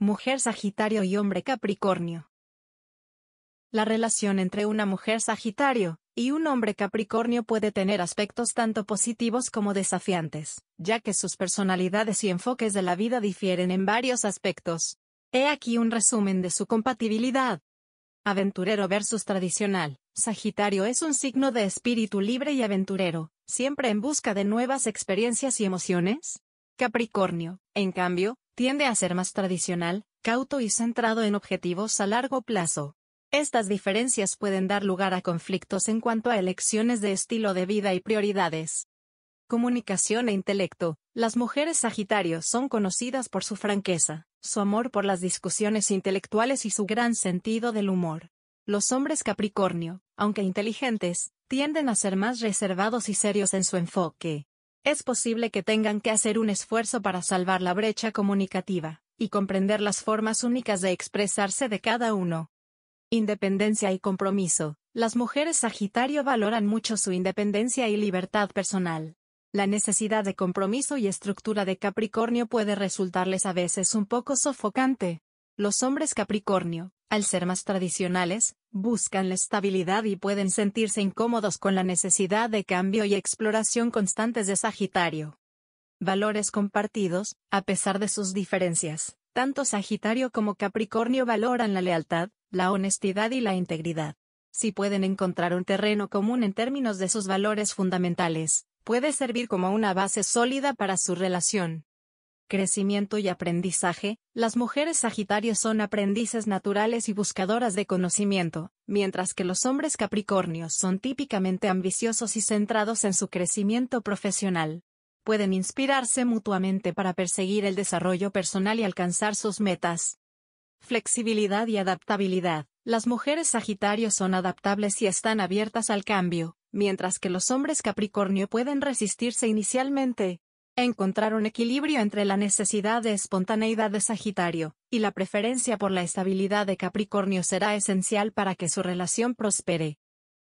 mujer Sagitario y hombre Capricornio. La relación entre una mujer Sagitario y un hombre Capricornio puede tener aspectos tanto positivos como desafiantes, ya que sus personalidades y enfoques de la vida difieren en varios aspectos. He aquí un resumen de su compatibilidad. Aventurero versus tradicional. Sagitario es un signo de espíritu libre y aventurero, siempre en busca de nuevas experiencias y emociones. Capricornio, en cambio, tiende a ser más tradicional, cauto y centrado en objetivos a largo plazo. Estas diferencias pueden dar lugar a conflictos en cuanto a elecciones de estilo de vida y prioridades. Comunicación e intelecto. Las mujeres Sagitario son conocidas por su franqueza, su amor por las discusiones intelectuales y su gran sentido del humor. Los hombres Capricornio, aunque inteligentes, tienden a ser más reservados y serios en su enfoque es posible que tengan que hacer un esfuerzo para salvar la brecha comunicativa, y comprender las formas únicas de expresarse de cada uno. Independencia y compromiso. Las mujeres Sagitario valoran mucho su independencia y libertad personal. La necesidad de compromiso y estructura de Capricornio puede resultarles a veces un poco sofocante, los hombres Capricornio, al ser más tradicionales, buscan la estabilidad y pueden sentirse incómodos con la necesidad de cambio y exploración constantes de Sagitario. Valores compartidos, a pesar de sus diferencias, tanto Sagitario como Capricornio valoran la lealtad, la honestidad y la integridad. Si pueden encontrar un terreno común en términos de sus valores fundamentales, puede servir como una base sólida para su relación crecimiento y aprendizaje, las mujeres Sagitarios son aprendices naturales y buscadoras de conocimiento, mientras que los hombres Capricornios son típicamente ambiciosos y centrados en su crecimiento profesional. Pueden inspirarse mutuamente para perseguir el desarrollo personal y alcanzar sus metas. Flexibilidad y adaptabilidad. Las mujeres Sagitarios son adaptables y están abiertas al cambio, mientras que los hombres Capricornio pueden resistirse inicialmente, encontrar un equilibrio entre la necesidad de espontaneidad de Sagitario y la preferencia por la estabilidad de Capricornio será esencial para que su relación prospere.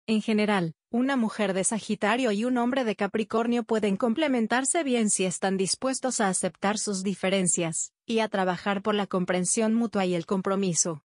En general, una mujer de Sagitario y un hombre de Capricornio pueden complementarse bien si están dispuestos a aceptar sus diferencias, y a trabajar por la comprensión mutua y el compromiso.